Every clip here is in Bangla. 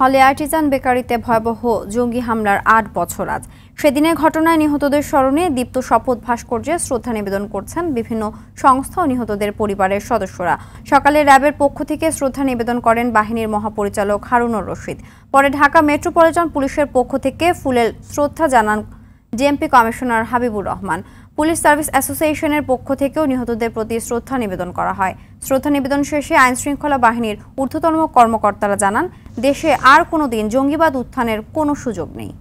হলে আর্টিজান বেকারিতে ভয়াবহ জঙ্গি হামলার আট বছর আজ সেদিনের ঘটনায় নিহতদের স্মরণে দীপ্ত শপথ ভাস্কর্যে শ্রদ্ধা নিবেদন করছেন বিভিন্ন সংস্থা ও নিহতদের পরিবারের সদস্যরা সকালে র্যাবের পক্ষ থেকে শ্রদ্ধা নিবেদন করেন বাহিনীর মহাপরিচালক হারুনুর রশিদ পরে ঢাকা মেট্রোপলিটন পুলিশের পক্ষ থেকে ফুলেল শ্রদ্ধা জানান DMP commissioner Habibur Rahman police service অ্যাসোসিয়েশনের পক্ষ থেকেও নিহতদের প্রতি শ্রদ্ধা নিবেদন করা হয় শ্রদ্ধা নিবেদন শেষে আইন শৃঙ্খলা বাহিনীর ঊর্ধ্বতন কর্মকর্তারা জানান দেশে আর কোনো দিন জঙ্গিবাদ উত্থানের কোনো সুযোগ নেই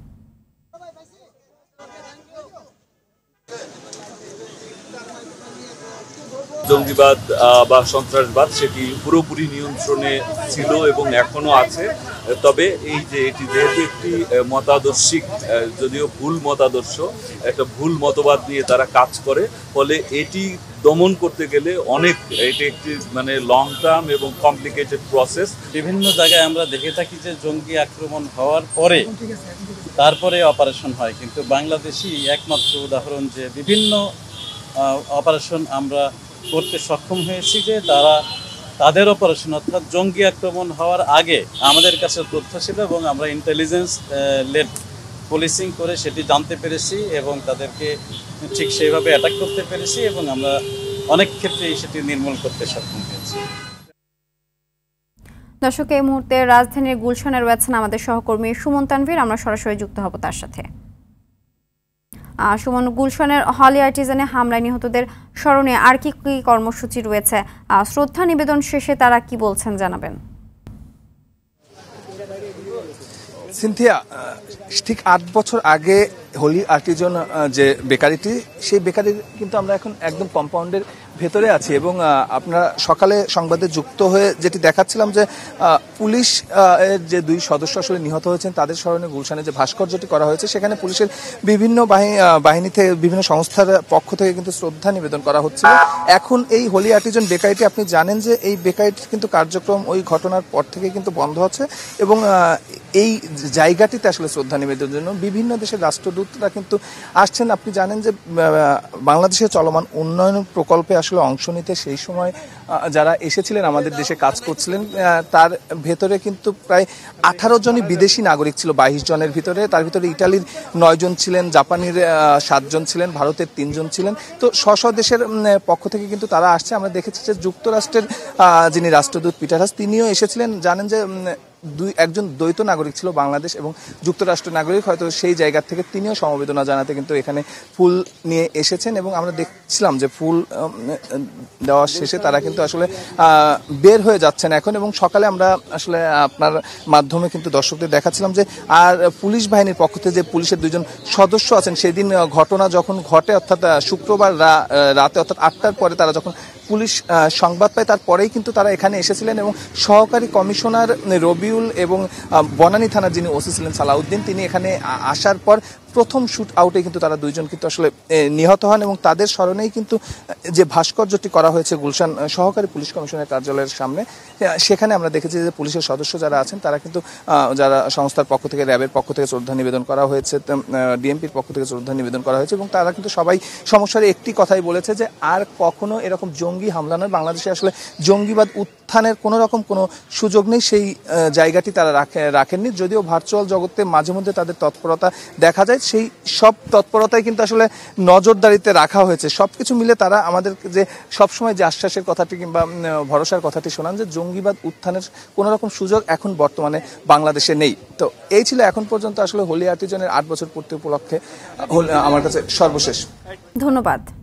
জঙ্গিবাদ বা সন্ত্রাসবাদ সেটি পুরোপুরি নিয়ন্ত্রণে ছিল এবং এখনো আছে তবে এই যে এটি যেহেতু একটি মতাদর্শিক যদিও ভুল মতাদর্শ একটা ভুল মতবাদ নিয়ে তারা কাজ করে ফলে এটি দমন করতে গেলে অনেক এটি একটি মানে লং টার্ম এবং কমপ্লিকেটেড প্রসেস বিভিন্ন জায়গায় আমরা দেখে থাকি যে জঙ্গি আক্রমণ হওয়ার পরে তারপরে অপারেশন হয় কিন্তু বাংলাদেশি একমাত্র উদাহরণ যে বিভিন্ন অপারেশন আমরা করতে সক্ষম হয়েছি যে তারা তাদের অপারেশন অর্থাৎ জঙ্গি আক্রমণ হওয়ার আগে আমাদের কাছে তথ্য ছিল এবং আমরা ইন্টেলিজেন্স লেড পুলিশিং করে সেটি জানতে পেরেছি এবং তাদেরকে ঠিক সেইভাবে অ্যাটাক করতে পেরেছি এবং আমরা অনেক ক্ষেত্রেই সেটি নির্মূল করতে সক্ষম হয়েছি দর্শক এই মুহূর্তে রাজধানীর গুলশানে রয়েছেন আমাদের সহকর্মী সুমন তানভীর আমরা সরাসরি যুক্ত হব তার সাথে সুমন গুলশনের হলি আর্টিজানে হামলায় নিহতদের স্মরণে আর কি কি কর্মসূচি রয়েছে শ্রদ্ধা নিবেদন শেষে তারা কি বলছেন জানাবেন সিনথিয়া ঠিক আট বছর আগে হোলি আর্টিজন যে বেকারিটি সেই বেকারি কিন্তু আমরা এখন একদম কম্পাউন্ডের ভেতরে আছি এবং আপনারা সকালে সংবাদে যুক্ত হয়ে যেটি দেখাচ্ছিলাম যে পুলিশ এর যে দুই সদস্য আসলে নিহত হয়েছেন তাদের স্মরণে গুলশানে যে ভাস্কর্যটি করা হয়েছে সেখানে পুলিশের বিভিন্ন বাহিনী থেকে বিভিন্ন সংস্থার পক্ষ থেকে কিন্তু শ্রদ্ধা নিবেদন করা হচ্ছে এখন এই হোলি আর্টিজন বেকারিটি আপনি জানেন যে এই বেকারিটির কিন্তু কার্যক্রম ওই ঘটনার পর থেকে কিন্তু বন্ধ আছে এবং এই জায়গাটিতে আসলে শ্রদ্ধা নিবেদনের জন্য বিভিন্ন দেশের রাষ্ট্র দূতরা কিন্তু আসছেন আপনি জানেন যে বাংলাদেশে চলমান উন্নয়ন প্রকল্পে আসলে অংশ নিতে সেই সময় যারা এসেছিলেন আমাদের দেশে কাজ করছিলেন তার ভেতরে কিন্তু প্রায় আঠারো জনই বিদেশি নাগরিক ছিল বাইশ জনের ভিতরে তার ভিতরে ইটালির নয়জন ছিলেন জাপানির সাতজন ছিলেন ভারতের তিনজন ছিলেন তো স্ব দেশের পক্ষ থেকে কিন্তু তারা আসছে আমরা দেখেছি যে যুক্তরাষ্ট্রের যিনি রাষ্ট্রদূত পিটার তিনিও এসেছিলেন জানেন যে দুই একজন দ্বৈত নাগরিক ছিল বাংলাদেশ এবং যুক্তরাষ্ট্র নাগরিক হয়তো সেই জায়গা থেকে তিনিও সমবেদনা জানাতে কিন্তু এখানে ফুল নিয়ে এসেছেন এবং আমরা দেখছিলাম যে ফুল দেওয়া শেষে তারা কিন্তু আসলে বের হয়ে যাচ্ছেন এখন এবং সকালে আমরা আসলে আপনার মাধ্যমে কিন্তু দর্শকদের দেখাচ্ছিলাম যে আর পুলিশ বাহিনীর পক্ষ থেকে যে পুলিশের দুজন সদস্য আছেন সেদিন ঘটনা যখন ঘটে অর্থাৎ শুক্রবার রাতে অর্থাৎ আটটার পরে তারা যখন পুলিশ সংবাদ পায় তারপরেই কিন্তু তারা এখানে এসেছিলেন এবং সহকারী কমিশনার রবিউল এবং বনানী থানার যিনি ওসি ছিলেন সালাউদ্দিন তিনি এখানে আসার পর প্রথম শুট আউটে কিন্তু তারা দুইজন কিন্তু আসলে নিহত হন এবং তাদের স্মরণেই কিন্তু যে ভাস্কর্যটি করা হয়েছে গুলশান সহকারী পুলিশ কমিশনের কার্যালয়ের সামনে সেখানে আমরা দেখেছি যে পুলিশের সদস্য যারা আছেন তারা কিন্তু যারা সংস্থার পক্ষ থেকে র্যাবের পক্ষ থেকে শ্রদ্ধা নিবেদন করা হয়েছে ডিএমপির পক্ষ থেকে শ্রদ্ধা নিবেদন করা হয়েছে এবং তারা কিন্তু সবাই সমস্যার একটি কথাই বলেছে যে আর কখনো এরকম জঙ্গি হামলা নয় বাংলাদেশে আসলে জঙ্গিবাদ উত্থানের কোনো রকম কোনো সুযোগ নেই সেই জায়গাটি তারা রাখেননি যদিও ভার্চুয়াল জগতে মাঝে মধ্যে তাদের তৎপরতা দেখা যায় সেই সব তৎপরতায় কিন্তু আসলে নজরদারিতে রাখা হয়েছে সব কিছু মিলে তারা আমাদের যে সবসময় যে আশ্বাসের কথাটি কিংবা ভরসার কথাটি শোনান যে জঙ্গিবাদ উত্থানের কোনো রকম সুযোগ এখন বর্তমানে বাংলাদেশে নেই তো এই ছিল এখন পর্যন্ত আসলে হোলি আর্টিজনের আট বছর পূর্তি উপলক্ষে আমার কাছে সর্বশেষ ধন্যবাদ